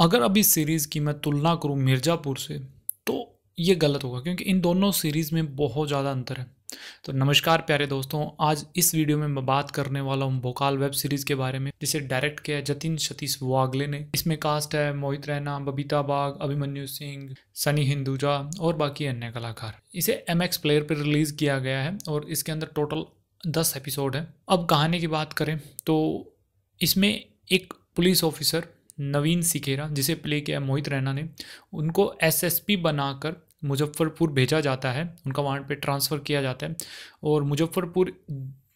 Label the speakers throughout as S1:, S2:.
S1: अगर अब इस सीरीज़ की मैं तुलना करूँ मिर्ज़ापुर से तो ये गलत होगा क्योंकि इन दोनों सीरीज़ में बहुत ज़्यादा अंतर है तो नमस्कार प्यारे दोस्तों आज इस वीडियो में मैं बात करने वाला हूँ भोकाल वेब सीरीज़ के बारे में जिसे डायरेक्ट किया जतिन सतीश वागले ने इसमें कास्ट है मोहित रैना बबीता बाग अभिमन्यु सिंह सनी हिंदुजा और बाकी अन्य कलाकार इसे एम एक्स प्लेयर पर रिलीज़ किया गया है और इसके अंदर टोटल दस एपिसोड है अब कहानी की बात करें तो इसमें एक पुलिस ऑफिसर नवीन सिकेरा जिसे प्ले किया मोहित रैना ने उनको एसएसपी बनाकर मुजफ्फरपुर भेजा जाता है उनका वहाँ पे ट्रांसफ़र किया जाता है और मुजफ्फरपुर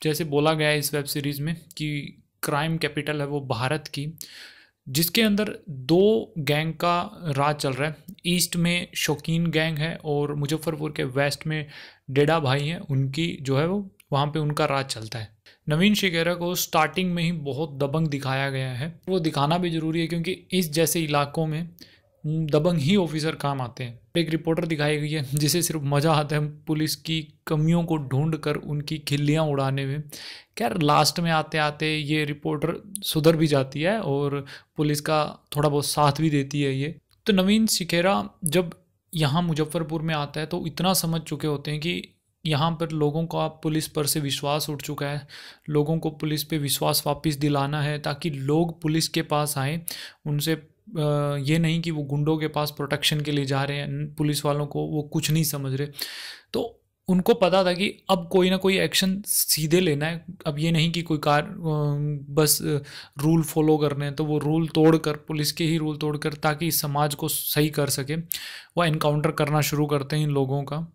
S1: जैसे बोला गया है इस वेब सीरीज़ में कि क्राइम कैपिटल है वो भारत की जिसके अंदर दो गैंग का राज चल रहा है ईस्ट में शौकीन गैंग है और मुजफ्फरपुर के वेस्ट में डेडा भाई हैं उनकी जो है वो वहाँ पे उनका राज चलता है नवीन शिकेरा को स्टार्टिंग में ही बहुत दबंग दिखाया गया है वो दिखाना भी ज़रूरी है क्योंकि इस जैसे इलाकों में दबंग ही ऑफिसर काम आते हैं एक रिपोर्टर दिखाई गई है जिसे सिर्फ मज़ा आता है पुलिस की कमियों को ढूंढ कर उनकी खिल्लियाँ उड़ाने में खैर लास्ट में आते आते ये रिपोर्टर सुधर भी जाती है और पुलिस का थोड़ा बहुत साथ भी देती है ये तो नवीन सिखेरा जब यहाँ मुजफ्फरपुर में आता है तो इतना समझ चुके होते हैं कि यहाँ पर लोगों का पुलिस पर से विश्वास उठ चुका है लोगों को पुलिस पे विश्वास वापस दिलाना है ताकि लोग पुलिस के पास आएँ उनसे ये नहीं कि वो गुंडों के पास प्रोटेक्शन के लिए जा रहे हैं पुलिस वालों को वो कुछ नहीं समझ रहे तो उनको पता था कि अब कोई ना कोई एक्शन सीधे लेना है अब ये नहीं कि कोई कार बस रूल फॉलो करने हैं तो वो रूल तोड़कर पुलिस के ही रूल तोड़कर ताकि समाज को सही कर सके वह इनकाउंटर करना शुरू करते हैं इन लोगों का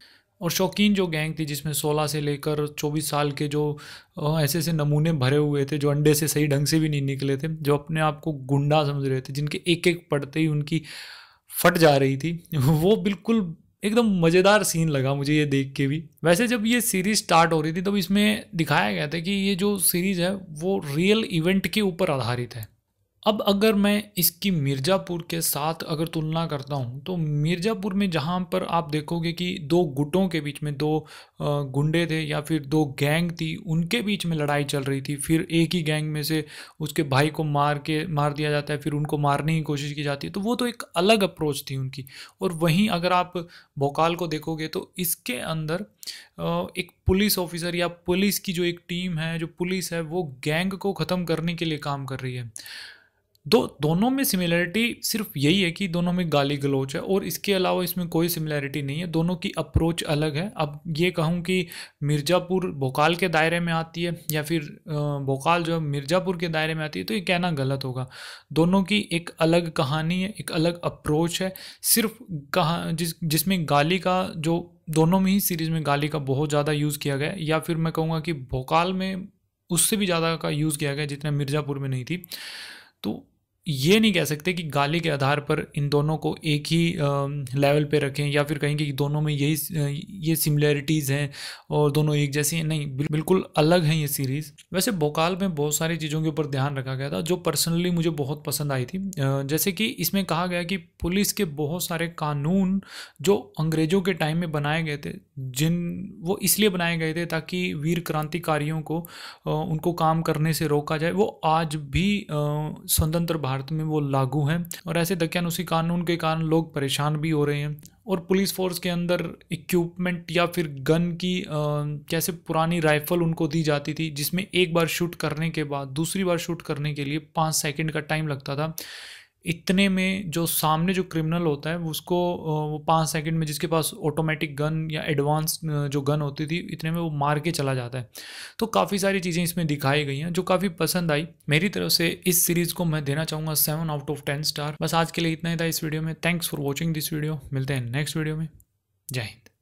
S1: और शौकीन जो गैंग थी जिसमें 16 से लेकर 24 साल के जो ऐसे ऐसे नमूने भरे हुए थे जो अंडे से सही ढंग से भी नहीं निकले थे जो अपने आप को गुंडा समझ रहे थे जिनके एक एक पढ़ते ही उनकी फट जा रही थी वो बिल्कुल एकदम मज़ेदार सीन लगा मुझे ये देख के भी वैसे जब ये सीरीज़ स्टार्ट हो रही थी तब तो इसमें दिखाया गया था कि ये जो सीरीज़ है वो रियल इवेंट के ऊपर आधारित है अब अगर मैं इसकी मिर्ज़ापुर के साथ अगर तुलना करता हूँ तो मिर्ज़ापुर में जहाँ पर आप देखोगे कि दो गुटों के बीच में दो गुंडे थे या फिर दो गैंग थी उनके बीच में लड़ाई चल रही थी फिर एक ही गैंग में से उसके भाई को मार के मार दिया जाता है फिर उनको मारने की कोशिश की जाती है तो वो तो एक अलग अप्रोच थी उनकी और वहीं अगर आप भोकाल को देखोगे तो इसके अंदर एक पुलिस ऑफिसर या पुलिस की जो एक टीम है जो पुलिस है वो गैंग को ख़त्म करने के लिए काम कर रही है दो दोनों में सिमिलैरिटी सिर्फ यही है कि दोनों में गाली गलोच है और इसके अलावा इसमें कोई सिमिलैरिटी नहीं है दोनों की अप्रोच अलग है अब ये कहूँ कि मिर्ज़ापुर भोकाल के दायरे में आती है या फिर भोकाल जो है मिर्ज़ापुर के दायरे में आती है तो ये कहना गलत होगा दोनों की एक अलग कहानी है एक अलग अप्रोच है सिर्फ कहा जिस जिसमें गाली का जो दोनों में ही सीरीज़ में गाली का बहुत ज़्यादा यूज़ किया गया या फिर मैं कहूँगा कि भोकाल में उससे भी ज़्यादा का यूज़ किया गया जितना मिर्ज़ापुर में नहीं थी तो ये नहीं कह सकते कि गाली के आधार पर इन दोनों को एक ही लेवल पे रखें या फिर कहेंगे कि दोनों में यही ये सिमिलैरिटीज़ हैं और दोनों एक जैसी हैं नहीं बिल्कुल अलग हैं ये सीरीज़ वैसे भोकाल में बहुत सारी चीज़ों के ऊपर ध्यान रखा गया था जो पर्सनली मुझे बहुत पसंद आई थी जैसे कि इसमें कहा गया कि पुलिस के बहुत सारे कानून जो अंग्रेज़ों के टाइम में बनाए गए थे जिन वो इसलिए बनाए गए थे ताकि वीर क्रांतिकारियों को उनको काम करने से रोका जाए वो आज भी स्वतंत्र भारत भारत में वो लागू हैं और ऐसे उसी कानून के कारण लोग परेशान भी हो रहे हैं और पुलिस फोर्स के अंदर इक्विपमेंट या फिर गन की जैसे पुरानी राइफल उनको दी जाती थी जिसमें एक बार शूट करने के बाद दूसरी बार शूट करने के लिए पाँच सेकेंड का टाइम लगता था इतने में जो सामने जो क्रिमिनल होता है उसको वो पाँच सेकंड में जिसके पास ऑटोमेटिक गन या एडवांस जो गन होती थी इतने में वो मार के चला जाता है तो काफ़ी सारी चीज़ें इसमें दिखाई गई हैं जो काफ़ी पसंद आई मेरी तरफ से इस सीरीज़ को मैं देना चाहूँगा seven out of ten star बस आज के लिए इतना ही था इस वीडियो में thanks for watching this video मिलते हैं नेक्स्ट वीडियो में जय हिंद